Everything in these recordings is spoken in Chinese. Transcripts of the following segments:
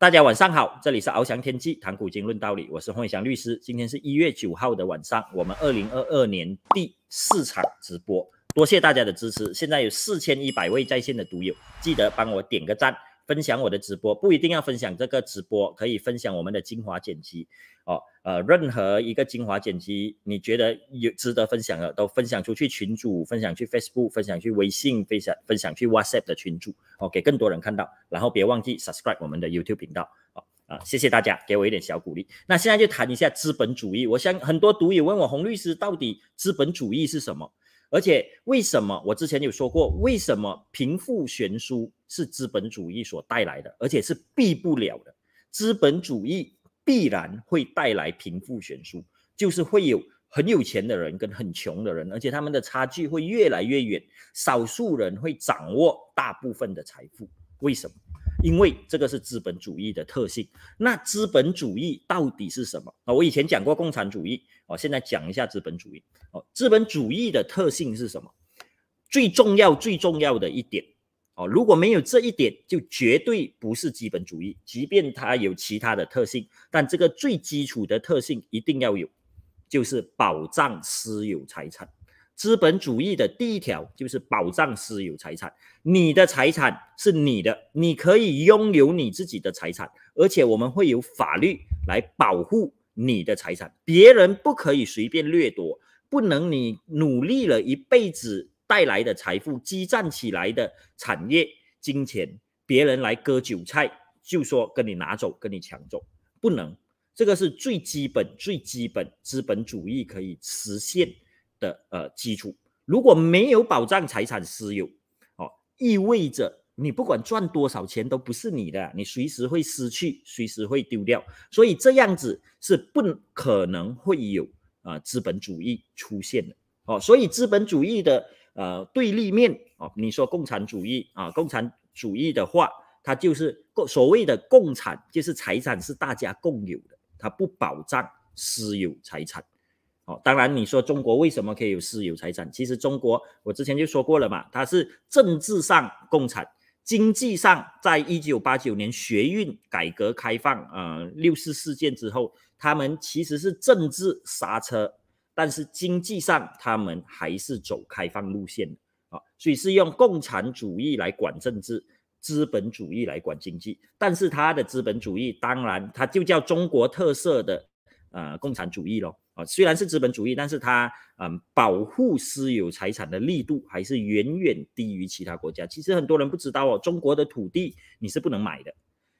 大家晚上好，这里是翱翔天际谈古今论道理，我是洪翔律师。今天是一月九号的晚上，我们二零二二年第四场直播，多谢大家的支持。现在有四千一百位在线的读友，记得帮我点个赞。分享我的直播不一定要分享这个直播，可以分享我们的精华剪辑哦。呃，任何一个精华剪辑你觉得有值得分享的，都分享出去。群主分享去 Facebook，分享去微信，分享分享去 WhatsApp 的群主哦，给更多人看到。然后别忘记 Subscribe 我们的 YouTube 频道哦。啊，谢谢大家，给我一点小鼓励。那现在就谈一下资本主义。我想很多读友问我，洪律师到底资本主义是什么？而且为什么？我之前有说过，为什么贫富悬殊？是资本主义所带来的，而且是避不了的。资本主义必然会带来贫富悬殊，就是会有很有钱的人跟很穷的人，而且他们的差距会越来越远。少数人会掌握大部分的财富，为什么？因为这个是资本主义的特性。那资本主义到底是什么啊？我以前讲过共产主义，哦，现在讲一下资本主义。哦，资本主义的特性是什么？最重要、最重要的一点。哦，如果没有这一点，就绝对不是资本主义。即便它有其他的特性，但这个最基础的特性一定要有，就是保障私有财产。资本主义的第一条就是保障私有财产。你的财产是你的，你可以拥有你自己的财产，而且我们会有法律来保护你的财产，别人不可以随便掠夺，不能你努力了一辈子。带来的财富积攒起来的产业金钱，别人来割韭菜，就说跟你拿走，跟你抢走，不能，这个是最基本、最基本资本主义可以实现的呃基础。如果没有保障财产私有，哦，意味着你不管赚多少钱都不是你的，你随时会失去，随时会丢掉，所以这样子是不可能会有啊资本主义出现的哦。所以资本主义的。呃，对立面哦，你说共产主义啊，共产主义的话，它就是共所谓的共产，就是财产是大家共有的，它不保障私有财产。哦，当然你说中国为什么可以有私有财产？其实中国我之前就说过了嘛，它是政治上共产，经济上在一九八九年学运、改革开放、呃六四事件之后，他们其实是政治刹车。但是经济上，他们还是走开放路线的啊，所以是用共产主义来管政治，资本主义来管经济。但是它的资本主义，当然它就叫中国特色的呃共产主义咯。啊。虽然是资本主义，但是它嗯保护私有财产的力度还是远远低于其他国家。其实很多人不知道哦，中国的土地你是不能买的，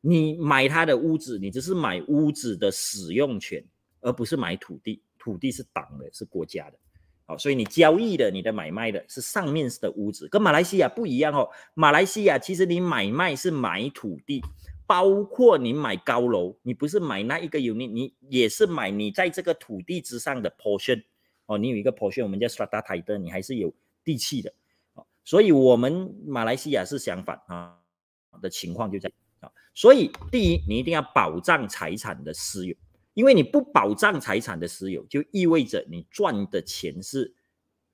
你买它的屋子，你只是买屋子的使用权，而不是买土地。土地是党的，是国家的，哦，所以你交易的，你的买卖的是上面的屋子，跟马来西亚不一样哦。马来西亚其实你买卖是买土地，包括你买高楼，你不是买那一个 unit，你也是买你在这个土地之上的 portion，哦，你有一个 portion，我们叫 strata title，你还是有地契的，哦，所以我们马来西亚是相反啊的情况就在啊，所以第一，你一定要保障财产的私有。因为你不保障财产的私有，就意味着你赚的钱是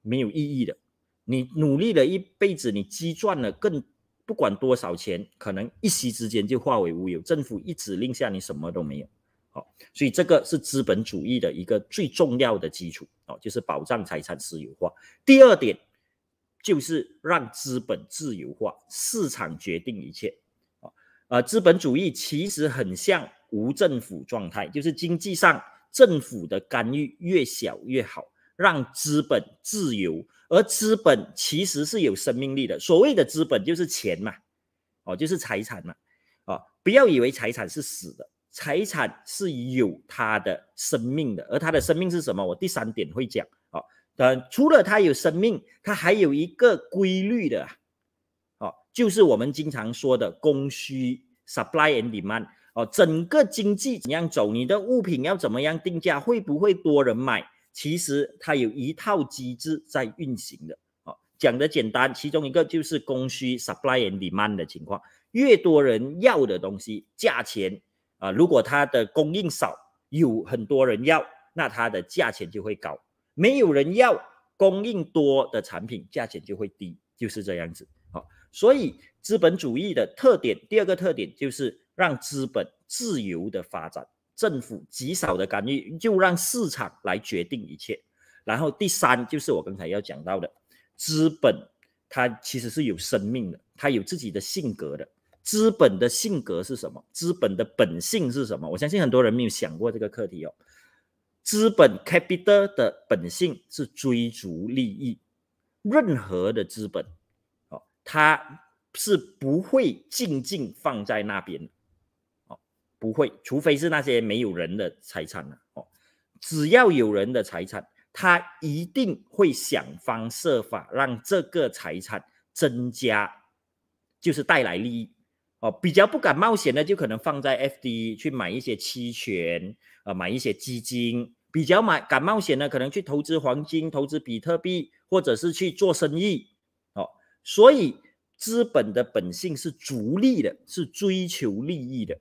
没有意义的。你努力了一辈子，你积赚了更不管多少钱，可能一夕之间就化为乌有。政府一指令下，你什么都没有。好，所以这个是资本主义的一个最重要的基础哦，就是保障财产私有化。第二点就是让资本自由化，市场决定一切。啊啊，资本主义其实很像。无政府状态就是经济上政府的干预越小越好，让资本自由。而资本其实是有生命力的。所谓的资本就是钱嘛，哦，就是财产嘛，哦，不要以为财产是死的，财产是有它的生命的。而它的生命是什么？我第三点会讲。哦，等除了它有生命，它还有一个规律的，哦，就是我们经常说的供需 （supply and demand）。哦，整个经济怎样走？你的物品要怎么样定价？会不会多人买？其实它有一套机制在运行的。哦，讲的简单，其中一个就是供需 （supply and demand） 的情况。越多人要的东西，价钱啊，如果它的供应少，有很多人要，那它的价钱就会高；没有人要，供应多的产品，价钱就会低。就是这样子。哦，所以资本主义的特点，第二个特点就是。让资本自由的发展，政府极少的干预，就让市场来决定一切。然后第三就是我刚才要讲到的，资本它其实是有生命的，它有自己的性格的。资本的性格是什么？资本的本性是什么？我相信很多人没有想过这个课题哦。资本 （capital） 的本性是追逐利益，任何的资本哦，它是不会静静放在那边的。不会，除非是那些没有人的财产了哦。只要有人的财产，他一定会想方设法让这个财产增加，就是带来利益哦。比较不敢冒险的，就可能放在 F D 去买一些期权啊，买一些基金。比较买敢冒险的，可能去投资黄金、投资比特币，或者是去做生意哦。所以，资本的本性是逐利的，是追求利益的。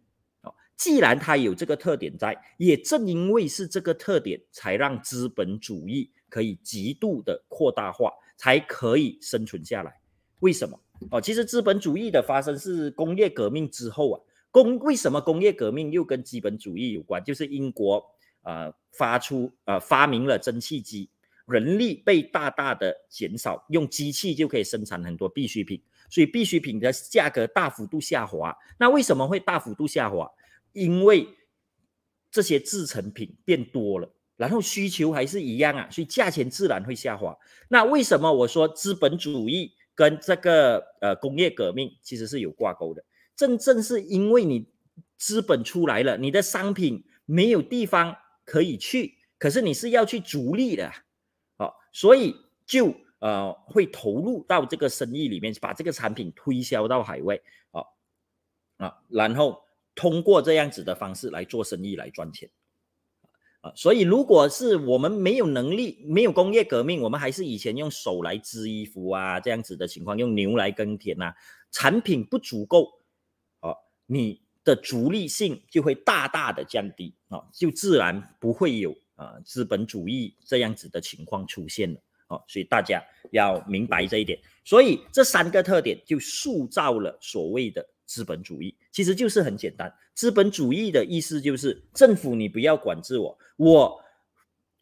既然它有这个特点在，也正因为是这个特点，才让资本主义可以极度的扩大化，才可以生存下来。为什么？哦，其实资本主义的发生是工业革命之后啊。工为什么工业革命又跟资本主义有关？就是英国呃发出呃发明了蒸汽机，人力被大大的减少，用机器就可以生产很多必需品，所以必需品的价格大幅度下滑。那为什么会大幅度下滑？因为这些制成品变多了，然后需求还是一样啊，所以价钱自然会下滑。那为什么我说资本主义跟这个呃工业革命其实是有挂钩的？正正是因为你资本出来了，你的商品没有地方可以去，可是你是要去逐利的，好，所以就呃会投入到这个生意里面，把这个产品推销到海外，好啊，然后。通过这样子的方式来做生意来赚钱，啊，所以如果是我们没有能力、没有工业革命，我们还是以前用手来织衣服啊，这样子的情况，用牛来耕田呐，产品不足够，哦，你的逐利性就会大大的降低，啊，就自然不会有啊资本主义这样子的情况出现了，啊，所以大家要明白这一点，所以这三个特点就塑造了所谓的。资本主义其实就是很简单，资本主义的意思就是政府你不要管制我，我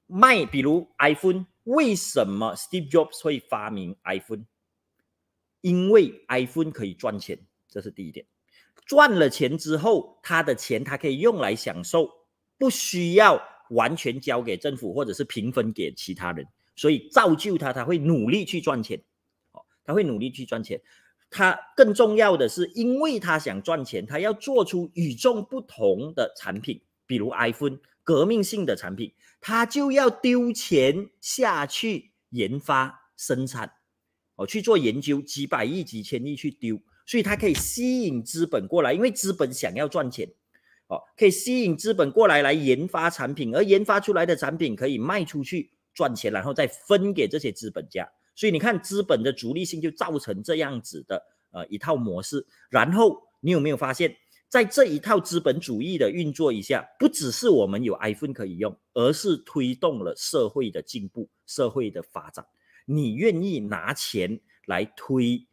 卖比如 iPhone，为什么 Steve Jobs 会发明 iPhone？因为 iPhone 可以赚钱，这是第一点。赚了钱之后，他的钱他可以用来享受，不需要完全交给政府或者是平分给其他人，所以造就他他会努力去赚钱，哦，他会努力去赚钱。他更重要的是，因为他想赚钱，他要做出与众不同的产品，比如 iPhone 革命性的产品，他就要丢钱下去研发生产，哦，去做研究，几百亿、几千亿去丢，所以他可以吸引资本过来，因为资本想要赚钱，哦，可以吸引资本过来来研发产品，而研发出来的产品可以卖出去赚钱，然后再分给这些资本家。所以你看，资本的逐利性就造成这样子的呃一套模式。然后你有没有发现，在这一套资本主义的运作一下，不只是我们有 iPhone 可以用，而是推动了社会的进步、社会的发展。你愿意拿钱来推，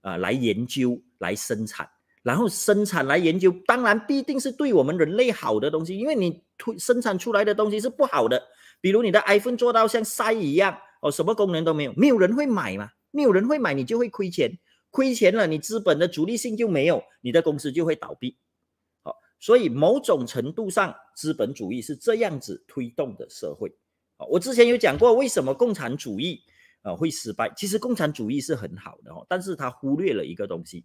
啊，来研究、来生产，然后生产来研究，当然必定是对我们人类好的东西。因为你推生产出来的东西是不好的，比如你的 iPhone 做到像筛一样。哦，什么功能都没有，没有人会买嘛，没有人会买，你就会亏钱，亏钱了，你资本的主力性就没有，你的公司就会倒闭。好，所以某种程度上，资本主义是这样子推动的社会。哦、我之前有讲过，为什么共产主义啊会失败？其实共产主义是很好的哦，但是他忽略了一个东西，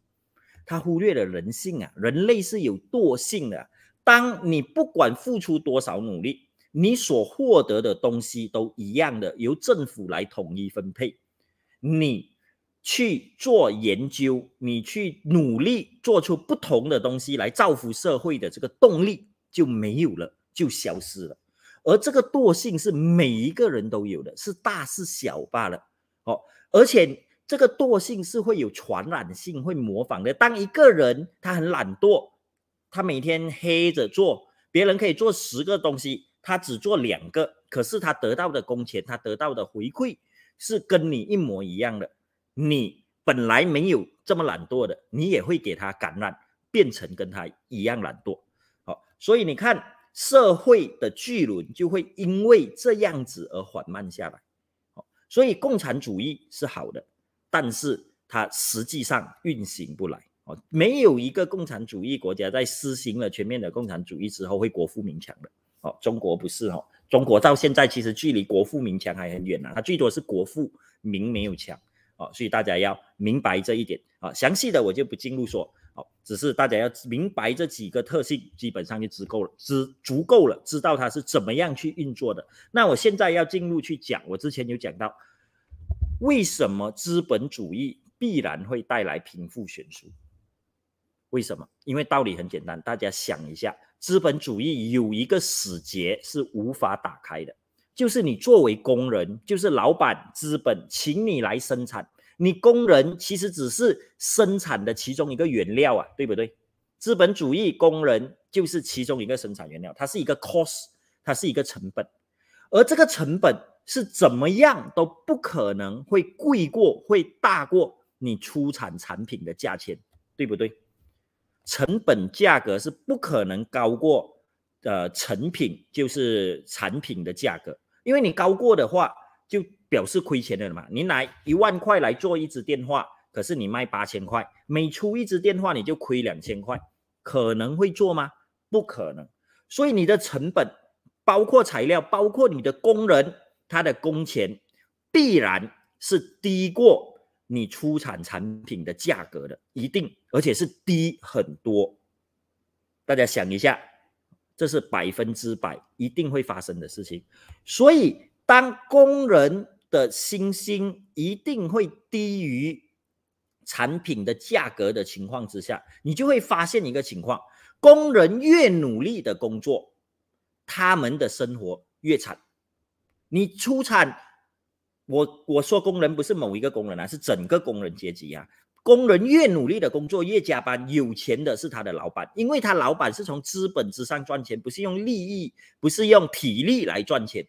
他忽略了人性啊，人类是有惰性的，当你不管付出多少努力。你所获得的东西都一样的，由政府来统一分配。你去做研究，你去努力做出不同的东西来造福社会的这个动力就没有了，就消失了。而这个惰性是每一个人都有的，是大是小罢了。哦，而且这个惰性是会有传染性，会模仿的。当一个人他很懒惰，他每天黑着做，别人可以做十个东西。他只做两个，可是他得到的工钱，他得到的回馈是跟你一模一样的。你本来没有这么懒惰的，你也会给他感染，变成跟他一样懒惰。好，所以你看，社会的巨轮就会因为这样子而缓慢下来。好，所以共产主义是好的，但是它实际上运行不来。哦，没有一个共产主义国家在施行了全面的共产主义之后会国富民强的。哦，中国不是哦，中国到现在其实距离国富民强还很远呐，它最多是国富民没有强哦，所以大家要明白这一点啊。详细的我就不进入说，哦，只是大家要明白这几个特性，基本上就知够了，知足够了，知道它是怎么样去运作的。那我现在要进入去讲，我之前有讲到，为什么资本主义必然会带来贫富悬殊？为什么？因为道理很简单，大家想一下，资本主义有一个死结是无法打开的，就是你作为工人，就是老板资本请你来生产，你工人其实只是生产的其中一个原料啊，对不对？资本主义工人就是其中一个生产原料，它是一个 cost，它是一个成本，而这个成本是怎么样都不可能会贵过、会大过你出产产品的价钱，对不对？成本价格是不可能高过，呃，成品就是产品的价格，因为你高过的话，就表示亏钱了嘛。你拿一万块来做一只电话，可是你卖八千块，每出一只电话你就亏两千块，可能会做吗？不可能。所以你的成本，包括材料，包括你的工人他的工钱，必然是低过。你出产产品的价格的一定，而且是低很多。大家想一下，这是百分之百一定会发生的事情。所以，当工人的薪薪一定会低于产品的价格的情况之下，你就会发现一个情况：工人越努力的工作，他们的生活越惨。你出产。我我说工人不是某一个工人啊，是整个工人阶级啊。工人越努力的工作，越加班，有钱的是他的老板，因为他老板是从资本之上赚钱，不是用利益，不是用体力来赚钱，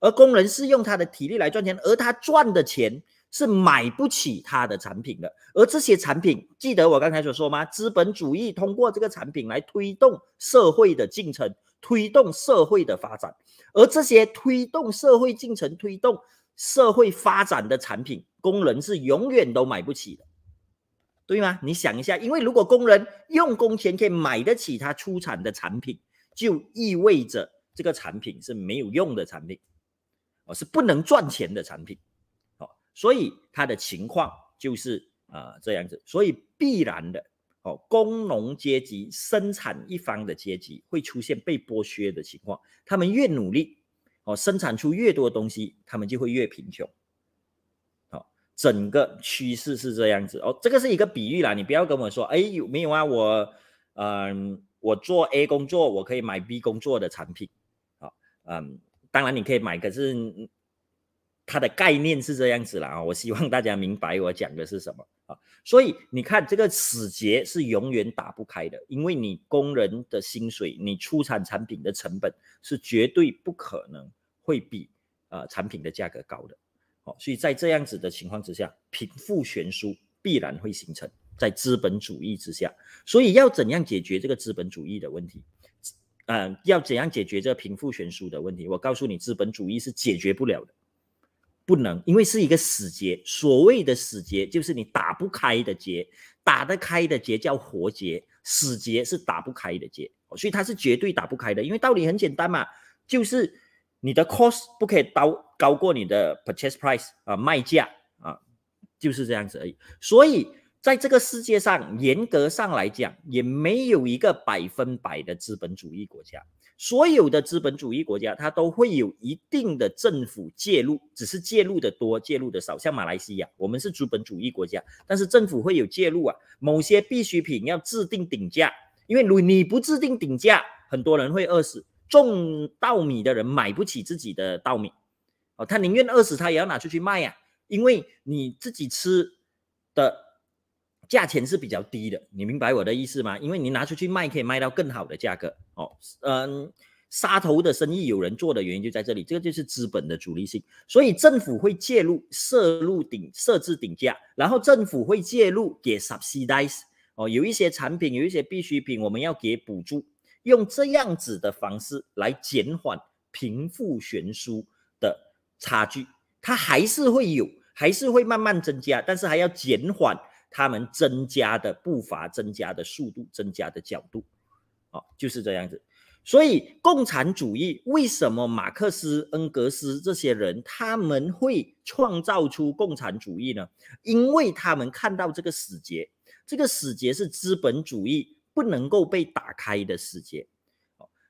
而工人是用他的体力来赚钱，而他赚的钱是买不起他的产品的。而这些产品，记得我刚才所说吗？资本主义通过这个产品来推动社会的进程，推动社会的发展，而这些推动社会进程推动。社会发展的产品，工人是永远都买不起的，对吗？你想一下，因为如果工人用工钱可以买得起他出产的产品，就意味着这个产品是没有用的产品，哦，是不能赚钱的产品，哦，所以他的情况就是啊这样子，所以必然的，哦，工农阶级生产一方的阶级会出现被剥削的情况，他们越努力。哦，生产出越多东西，他们就会越贫穷。好，整个趋势是这样子。哦，这个是一个比喻啦，你不要跟我说，哎，有没有啊？我，嗯，我做 A 工作，我可以买 B 工作的产品。好，嗯，当然你可以买，可是。它的概念是这样子啦啊！我希望大家明白我讲的是什么啊！所以你看，这个死结是永远打不开的，因为你工人的薪水、你出产产品的成本是绝对不可能会比啊产品的价格高的。哦，所以在这样子的情况之下，贫富悬殊必然会形成在资本主义之下。所以要怎样解决这个资本主义的问题？嗯，要怎样解决这个贫富悬殊的问题？我告诉你，资本主义是解决不了的。不能，因为是一个死结。所谓的死结就是你打不开的结，打得开的结叫活结，死结是打不开的结，所以它是绝对打不开的。因为道理很简单嘛，就是你的 cost 不可以高高过你的 purchase price 啊，卖价啊，就是这样子而已。所以。在这个世界上，严格上来讲，也没有一个百分百的资本主义国家。所有的资本主义国家，它都会有一定的政府介入，只是介入的多，介入的少。像马来西亚，我们是资本主义国家，但是政府会有介入啊。某些必需品要制定顶价，因为如你不制定顶价，很多人会饿死。种稻米的人买不起自己的稻米，哦，他宁愿饿死，他也要拿出去卖呀。因为你自己吃的。价钱是比较低的，你明白我的意思吗？因为你拿出去卖可以卖到更好的价格哦。嗯，杀头的生意有人做的原因就在这里，这个就是资本的主力性。所以政府会介入，设入顶，设置顶价，然后政府会介入给 subsidize 哦，有一些产品，有一些必需品，我们要给补助，用这样子的方式来减缓贫富悬殊的差距，它还是会有，还是会慢慢增加，但是还要减缓。他们增加的步伐、增加的速度、增加的角度，哦，就是这样子。所以，共产主义为什么马克思、恩格斯这些人他们会创造出共产主义呢？因为他们看到这个死结，这个死结是资本主义不能够被打开的死结，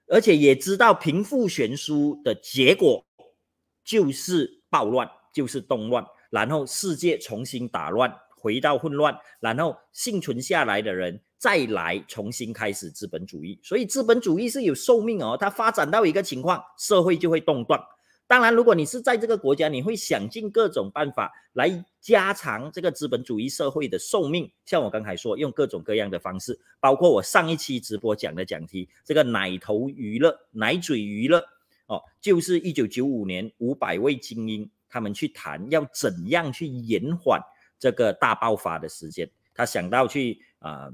而且也知道贫富悬殊的结果就是暴乱，就是动乱，然后世界重新打乱。回到混乱，然后幸存下来的人再来重新开始资本主义。所以资本主义是有寿命哦，它发展到一个情况，社会就会动荡。当然，如果你是在这个国家，你会想尽各种办法来加长这个资本主义社会的寿命。像我刚才说，用各种各样的方式，包括我上一期直播讲的讲题，这个奶头娱乐、奶嘴娱乐哦，就是一九九五年五百位精英他们去谈要怎样去延缓。这个大爆发的时间，他想到去啊，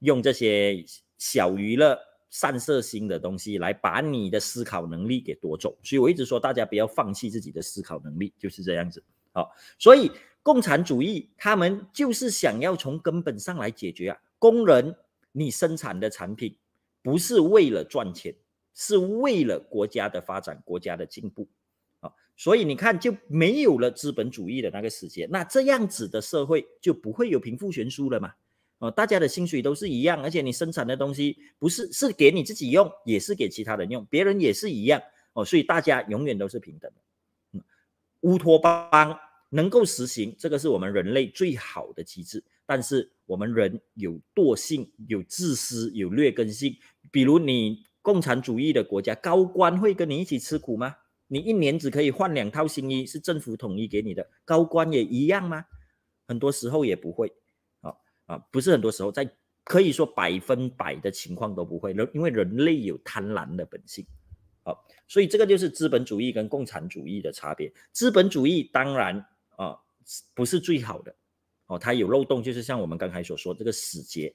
用这些小娱乐、散射心的东西来把你的思考能力给夺走。所以我一直说，大家不要放弃自己的思考能力，就是这样子。好，所以共产主义他们就是想要从根本上来解决啊，工人，你生产的产品不是为了赚钱，是为了国家的发展、国家的进步。所以你看，就没有了资本主义的那个世界，那这样子的社会就不会有贫富悬殊了嘛？哦，大家的薪水都是一样，而且你生产的东西不是是给你自己用，也是给其他人用，别人也是一样哦，所以大家永远都是平等的。乌托邦能够实行，这个是我们人类最好的机制，但是我们人有惰性，有自私，有劣根性。比如你共产主义的国家，高官会跟你一起吃苦吗？你一年只可以换两套新衣，是政府统一给你的。高官也一样吗？很多时候也不会。啊啊，不是很多时候，在可以说百分百的情况都不会。人因为人类有贪婪的本性，啊，所以这个就是资本主义跟共产主义的差别。资本主义当然啊，不是最好的，哦，它有漏洞，就是像我们刚才所说这个死结，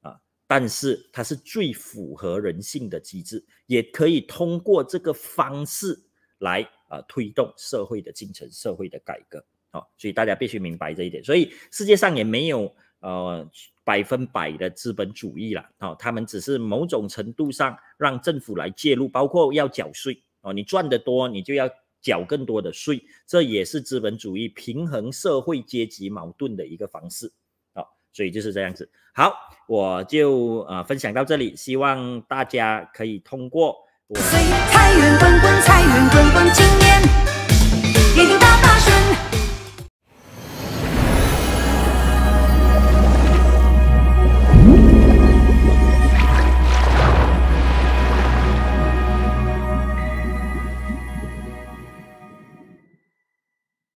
啊，但是它是最符合人性的机制，也可以通过这个方式。来啊，推动社会的进程，社会的改革，好，所以大家必须明白这一点。所以世界上也没有呃百分百的资本主义了，哦，他们只是某种程度上让政府来介入，包括要缴税，哦，你赚得多，你就要缴更多的税，这也是资本主义平衡社会阶级矛盾的一个方式，好，所以就是这样子。好，我就呃分享到这里，希望大家可以通过。随财源滚滚，财源滚滚，今年一定大发顺。